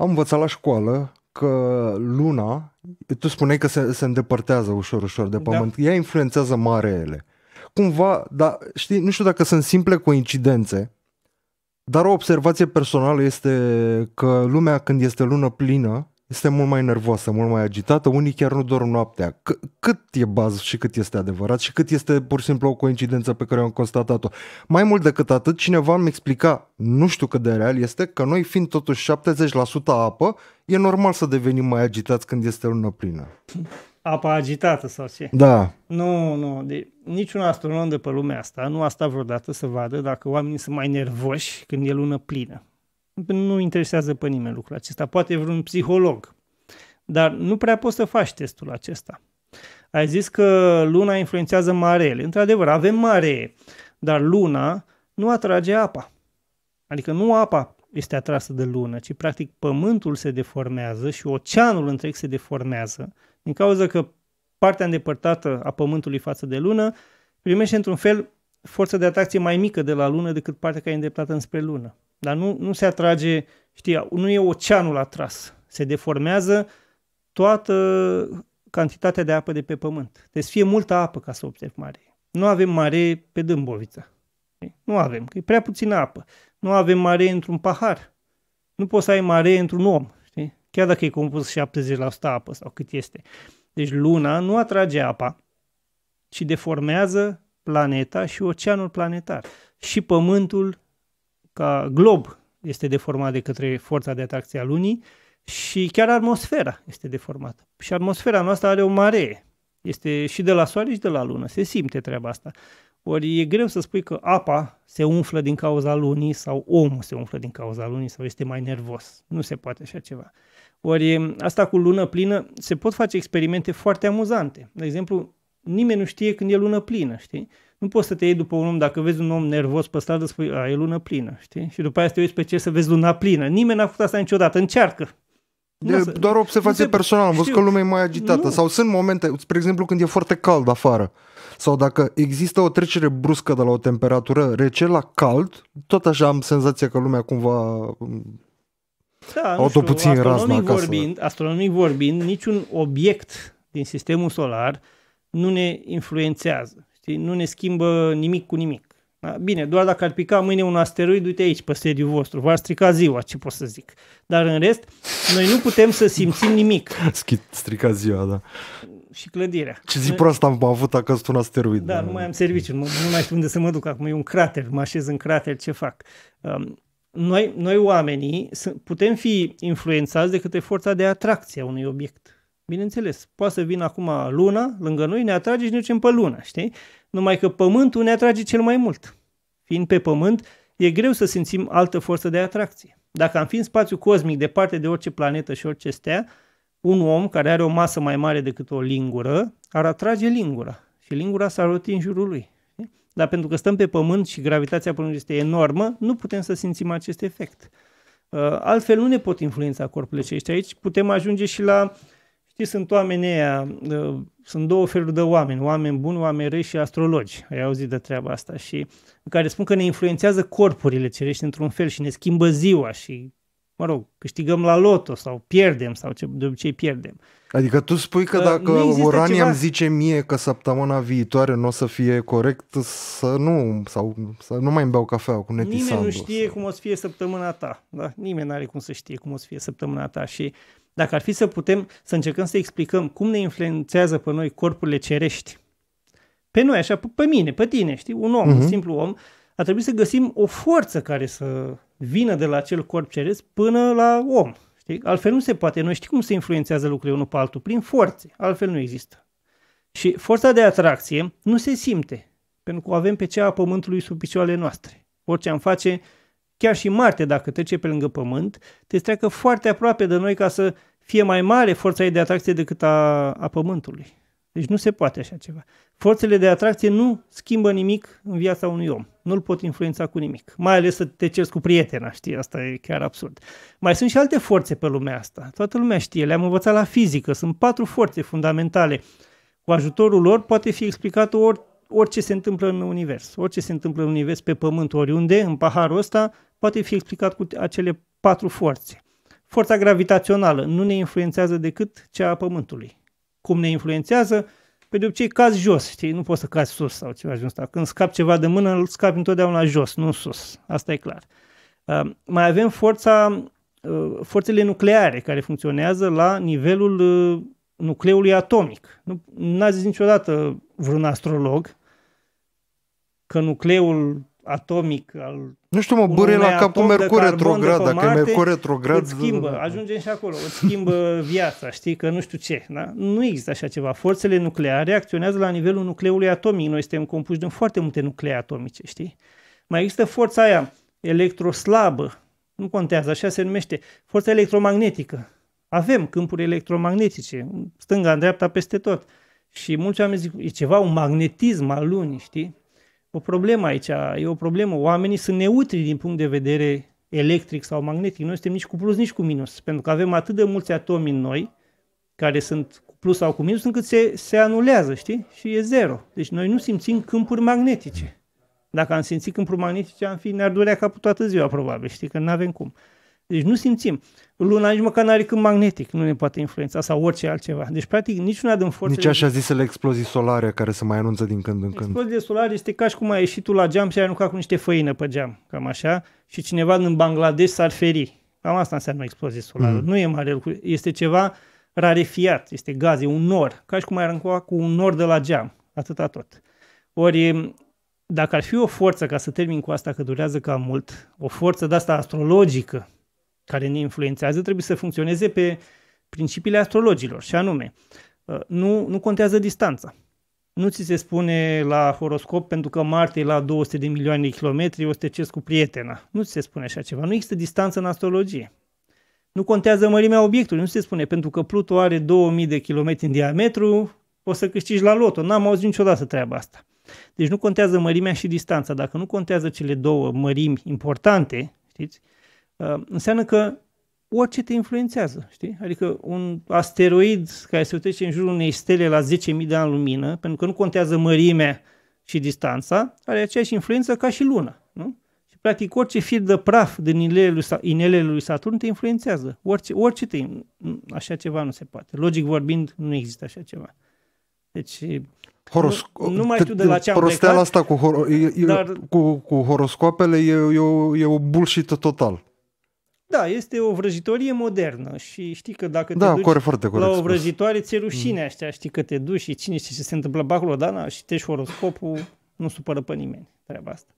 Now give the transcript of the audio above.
Am învățat la școală că luna, tu spuneai că se, se îndepărtează ușor, ușor de da. pământ, da. ea influențează marele. Cumva, dar știi, nu știu dacă sunt simple coincidențe, dar o observație personală este că lumea când este lună plină, este mult mai nervoasă, mult mai agitată, unii chiar nu dorm noaptea. C- cât e bază și cât este adevărat și cât este pur și simplu o coincidență pe care am constatat-o. Mai mult decât atât, cineva mi-a explica, nu știu cât de real este, că noi fiind totuși 70% apă, e normal să devenim mai agitați când este lună plină. Apa agitată sau ce? Da. Nu, nu, de, niciun astronom de pe lumea asta nu a stat vreodată să vadă dacă oamenii sunt mai nervoși când e lună plină nu interesează pe nimeni lucrul acesta. Poate vreun psiholog. Dar nu prea poți să faci testul acesta. Ai zis că luna influențează mareele. Într-adevăr, avem mare, dar luna nu atrage apa. Adică nu apa este atrasă de lună, ci practic pământul se deformează și oceanul întreg se deformează din cauza că partea îndepărtată a pământului față de lună primește într-un fel forță de atracție mai mică de la lună decât partea care e îndreptată înspre lună. Dar nu, nu se atrage, știi, nu e oceanul atras. Se deformează toată cantitatea de apă de pe pământ. Deci fie multă apă ca să observi mare. Nu avem mare pe Dâmbovița. Nu avem, că e prea puțină apă. Nu avem mare într-un pahar. Nu poți să ai mare într-un om, știi? Chiar dacă e compus 70% apă sau cât este. Deci luna nu atrage apa, ci deformează planeta și oceanul planetar și pământul ca glob este deformat de către forța de atracție a lunii și chiar atmosfera este deformată. Și atmosfera noastră are o mare Este și de la soare și de la lună. Se simte treaba asta. Ori e greu să spui că apa se umflă din cauza lunii sau omul se umflă din cauza lunii sau este mai nervos. Nu se poate așa ceva. Ori asta cu lună plină se pot face experimente foarte amuzante. De exemplu, nimeni nu știe când e lună plină, știi? Nu poți să te iei după un om, dacă vezi un om nervos pe stradă, spui, a, e lună plină, știi? Și după aia te uiți pe ce să vezi luna plină. Nimeni n-a făcut asta niciodată, încearcă. De, să... Doar observație se... personală, am văzut că lumea e mai agitată. Nu. Sau sunt momente, spre exemplu, când e foarte cald afară. Sau dacă există o trecere bruscă de la o temperatură rece la cald, tot așa am senzația că lumea cumva mm, da, au puțin știu, astronomic acasă, vorbind, astronomic vorbind, niciun obiect din sistemul solar nu ne influențează. Știi? Nu ne schimbă nimic cu nimic. Da? Bine, doar dacă ar pica mâine un asteroid, uite aici, pe sediul vostru, v-ar strica ziua, ce pot să zic. Dar în rest, noi nu putem să simțim nimic. Strica ziua, da. Și clădirea. Ce zi proastă am avut acasă un asteroid. Da, da, nu mai am serviciu, nu, nu mai știu unde să mă duc acum, e un crater, mă așez în crater, ce fac? Um, noi, noi oamenii putem fi influențați de către forța de atracție a unui obiect. Bineînțeles, poate să vină acum luna lângă noi, ne atrage și ne ducem pe luna? știi? Numai că pământul ne atrage cel mai mult. Fiind pe pământ, e greu să simțim altă forță de atracție. Dacă am fi în spațiu cosmic, departe de orice planetă și orice stea, un om care are o masă mai mare decât o lingură ar atrage lingura și lingura s-ar roti în jurul lui. Dar pentru că stăm pe pământ și gravitația pământului este enormă, nu putem să simțim acest efect. Uh, altfel nu ne pot influența corpurile și aici putem ajunge și la uh, Știi, sunt oamenii aia, uh, sunt două feluri de oameni, oameni buni, oameni răi și astrologi. Ai auzit de treaba asta și în care spun că ne influențează corpurile cerești într-un fel și ne schimbă ziua și, mă rog, câștigăm la loto sau pierdem sau ce, de obicei pierdem. Adică tu spui că, că dacă Urania ceva... îmi zice mie că săptămâna viitoare nu o să fie corect să nu, sau să nu mai îmi beau cafea cu netisandu. Nimeni nu știe sau... cum o să fie săptămâna ta, da? Nimeni nu are cum să știe cum o să fie săptămâna ta și uh, dacă ar fi să putem să încercăm să explicăm cum ne influențează pe noi corpurile cerești, pe noi, așa, pe mine, pe tine, știi, un om, uh-huh. un mhm. simplu om, ar trebui să găsim o forță care să vină de la acel corp ceresc până la om. Știi? Altfel nu se poate. Noi știi cum se influențează lucrurile unul pe altul, prin forțe. Altfel nu există. Și forța de atracție nu se simte, pentru că o avem pe cea a pământului sub picioarele noastre. Orice am face, Chiar și Marte, dacă trece pe lângă Pământ, te treacă foarte aproape de noi ca să fie mai mare forța ei de atracție decât a, a Pământului. Deci nu se poate așa ceva. Forțele de atracție nu schimbă nimic în viața unui om. Nu-l pot influența cu nimic. Mai ales să te ceri cu prietena, știi? Asta e chiar absurd. Mai sunt și alte forțe pe lumea asta. Toată lumea știe. Le-am învățat la fizică. Sunt patru forțe fundamentale. Cu ajutorul lor poate fi explicat or, orice se întâmplă în univers. Orice se întâmplă în univers, pe pământ, oriunde, în paharul ăsta, poate fi explicat cu acele patru forțe. Forța gravitațională nu ne influențează decât cea a Pământului. Cum ne influențează? Pe păi de obicei cazi jos, știi? Nu poți să cazi sus sau ceva de ăsta. Când scapi ceva de mână, îl scapi întotdeauna jos, nu sus. Asta e clar. Uh, mai avem forța, uh, forțele nucleare care funcționează la nivelul uh, nucleului atomic. Nu a zis niciodată vreun astrolog că nucleul atomic al Nu știu, mă, bâre la capul Mercur retrograd, dacă e Mercur retrograd. Îți schimbă, da. ajungem și acolo, îți schimbă viața, știi, că nu știu ce. Da? Nu există așa ceva. Forțele nucleare acționează la nivelul nucleului atomic. Noi suntem compuși din foarte multe nuclee atomice, știi? Mai există forța aia electroslabă, nu contează, așa se numește, forța electromagnetică. Avem câmpuri electromagnetice, stânga, dreapta, peste tot. Și mulți oameni zic, e ceva, un magnetism al lunii, știi? o problemă aici, e o problemă. Oamenii sunt neutri din punct de vedere electric sau magnetic. Noi suntem nici cu plus, nici cu minus, pentru că avem atât de mulți atomi în noi, care sunt cu plus sau cu minus, încât se, se anulează, știi? Și e zero. Deci noi nu simțim câmpuri magnetice. Dacă am simțit câmpuri magnetice, am fi, ne-ar durea capul toată ziua, probabil, știi? Că nu avem cum. Uh, deci nu simțim. Luna nici măcar nu are câmp magnetic, nu ne poate influența sau orice altceva. Deci, practic, niciuna din forțele... Nici așa zisele explozii solare care se mai anunță din când în când. Explozie solară este ca și cum ai ieșit tu la geam și ai aruncat cu niște făină pe geam, cam așa, și cineva în Bangladesh s-ar feri. Cam asta înseamnă explozie solară. mm Nu e mare lucru. Este ceva rarefiat, este gaz, e un nor, ca și cum ai arunca cu un nor de la geam. Atâta tot. Ori dacă ar fi o forță, ca să termin cu asta, că durează cam mult, o forță de asta astrologică, care ne influențează trebuie să funcționeze pe principiile astrologilor, și anume, uh, nu, nu contează distanța. Nu ți se spune la horoscop pentru că Marte e la 200 de milioane de kilometri, o să te cu prietena. Nu ți se spune așa ceva. Nu există distanță în astrologie. Nu contează mărimea obiectului, nu se spune, pentru că Pluto are 2000 de kilometri în diametru, o să câștigi la loto. N-am auzit niciodată treaba asta. Deci nu contează mărimea și distanța. Dacă nu contează cele două mărimi importante, știți, uh, Uh, înseamnă că orice te influențează, știi? Adică un asteroid care se trece în jurul unei stele la 10.000 de ani lumină, pentru că nu contează mărimea și distanța, are aceeași influență ca și luna, nu? Și practic orice fir de praf din inelele lui, Saturn te influențează. Orice, orice te, așa ceva nu se poate. Logic vorbind, nu există așa ceva. Deci Horosco- nu, nu mai știu de la ce am plecat. asta cu, hor- e, e, dar... cu, cu horoscoapele e, e, o, e o bullshit total. Da, este o vrăjitorie modernă și știi că dacă te da, duci foarte la o vrăjitoare, ți-e rușine mm. așa, știi că te duci și cine știe ce se întâmplă acolo, da, na, și te și horoscopul, nu supără pe nimeni treaba asta.